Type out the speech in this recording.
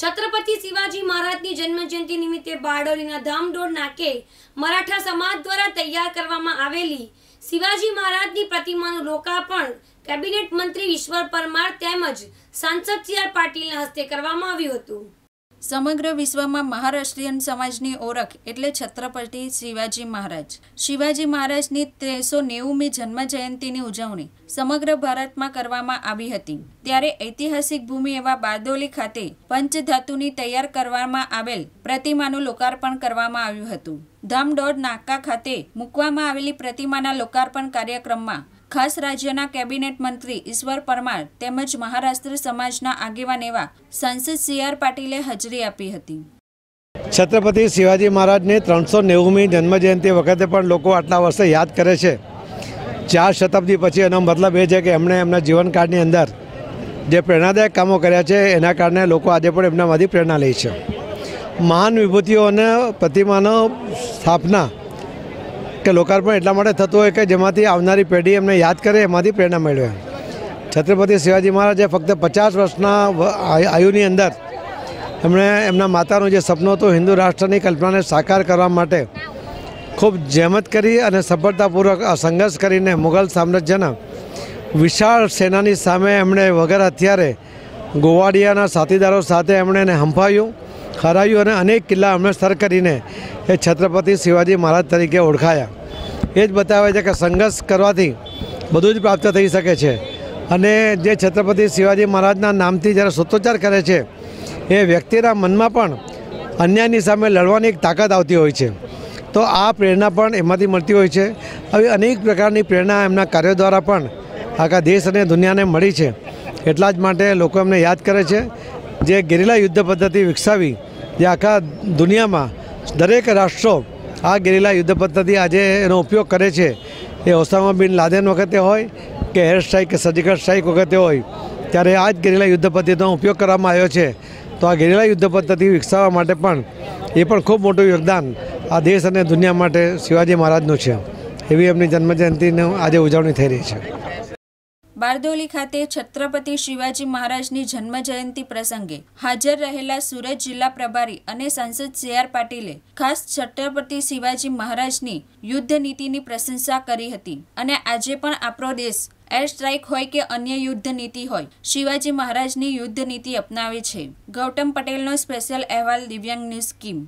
છત્રપતિ શિવાજી મહારાજની જન્મજયંતિ નિમિત્તે બારડોલીના ધામડોળ નાકે મરાઠા સમાજ દ્વારા તૈયાર કરવામાં આવેલી શિવાજી મહારાજની પ્રતિમાનું લોકાર્પણ કેબિનેટ મંત્રી ઈશ્વર પરમાર તેમજ સાંસદ સી આર પાટીલના હસ્તે કરવામાં આવ્યું હતું સમગ્ર વિશ્વમાં મહારાષ્ટ્રીયન સમાજની ઓળખ એટલે છત્રપતિ શિવાજી મહારાજ શિવાજી મહારાજની ત્રેસો નેવુમી જન્મજયંતિની ઉજવણી સમગ્ર ભારતમાં કરવામાં આવી હતી ત્યારે ઐતિહાસિક ભૂમિ એવા બારદોલી ખાતે પંચધાતુની તૈયાર કરવામાં આવેલ પ્રતિમાનું લોકાર્પણ કરવામાં આવ્યું હતું ધામડોડ નાકા ખાતે મૂકવામાં આવેલી પ્રતિમાના લોકાર્પણ કાર્યક્રમમાં ખાસ રાજ્યના કેબિનેટ મંત્રી ઈશ્વર પરમાર તેમજ મહારાષ્ટ્ર સમાજના આગેવાન એવા સાંસદ સી આર પાટીલે હાજરી આપી હતી છત્રપતિ શિવાજી મહારાજની ત્રણસો નેવુંમી જન્મજયંતિ વખતે પણ લોકો આટલા વર્ષે યાદ કરે છે ચાર શતાબ્દી પછી એનો મતલબ એ છે કે એમણે એમના જીવનકાળની અંદર જે પ્રેરણાદાયક કામો કર્યા છે એના કારણે લોકો આજે પણ એમનામાંથી પ્રેરણા લે છે મહાન વિભૂતિઓ અને પ્રતિમાનો સ્થાપના કે લોકાર્પણ એટલા માટે થતું હોય કે જેમાંથી આવનારી પેઢી એમને યાદ કરે એમાંથી પ્રેરણા મેળવે છત્રપતિ શિવાજી મહારાજે ફક્ત પચાસ વર્ષના આયુની અંદર એમણે એમના માતાનું જે સપનું હતું હિન્દુ રાષ્ટ્રની કલ્પનાને સાકાર કરવા માટે ખૂબ જહેમત કરી અને સફળતાપૂર્વક સંઘર્ષ કરીને મુઘલ સામ્રાજ્યના વિશાળ સેનાની સામે એમણે વગર હથિયારે ગોવાડિયાના સાથીદારો સાથે એમણે એને હંફાયું ખરાયું અને અનેક કિલ્લા અમને સર કરીને એ છત્રપતિ શિવાજી મહારાજ તરીકે ઓળખાયા એ જ બતાવે છે કે સંઘર્ષ કરવાથી બધું જ પ્રાપ્ત થઈ શકે છે અને જે છત્રપતિ શિવાજી મહારાજના નામથી જ્યારે સૂત્રોચ્ચાર કરે છે એ વ્યક્તિના મનમાં પણ અન્યાયની સામે લડવાની એક તાકાત આવતી હોય છે તો આ પ્રેરણા પણ એમાંથી મળતી હોય છે આવી અનેક પ્રકારની પ્રેરણા એમના કાર્યો દ્વારા પણ આખા દેશ અને દુનિયાને મળી છે એટલા જ માટે લોકો એમને યાદ કરે છે જે ગેરીલા યુદ્ધ પદ્ધતિ વિકસાવી જે આખા દુનિયામાં દરેક રાષ્ટ્રો આ ગેરીલા યુદ્ધ પદ્ધતિ આજે એનો ઉપયોગ કરે છે એ ઓસામા બિન લાદેન વખતે હોય કે એર સ્ટ્રાઇક કે સર્જિકલ સ્ટ્રાઇક વખતે હોય ત્યારે આ જ ગેરીલા યુદ્ધ પદ્ધતિનો ઉપયોગ કરવામાં આવ્યો છે તો આ ગેરીલા યુદ્ધ પદ્ધતિ વિકસાવવા માટે પણ એ પણ ખૂબ મોટું યોગદાન આ દેશ અને દુનિયા માટે શિવાજી મહારાજનું છે એવી એમની જન્મજયંતિની આજે ઉજવણી થઈ રહી છે બારદોલી ખાતે છત્રપતિ શિવાજી મહારાજની જન્મજયંતિ પ્રસંગે હાજર રહેલા સુરત જિલ્લા પ્રભારી અને સાંસદ સી આર પાટીલે ખાસ છત્રપતિ શિવાજી મહારાજની યુદ્ધ નીતિની પ્રશંસા કરી હતી અને આજે પણ આપણો દેશ એર સ્ટ્રાઇક હોય કે અન્ય યુદ્ધ નીતિ હોય શિવાજી મહારાજની યુદ્ધ નીતિ અપનાવે છે ગૌતમ પટેલનો સ્પેશિયલ અહેવાલ દિવ્યાંગની સ્કીમ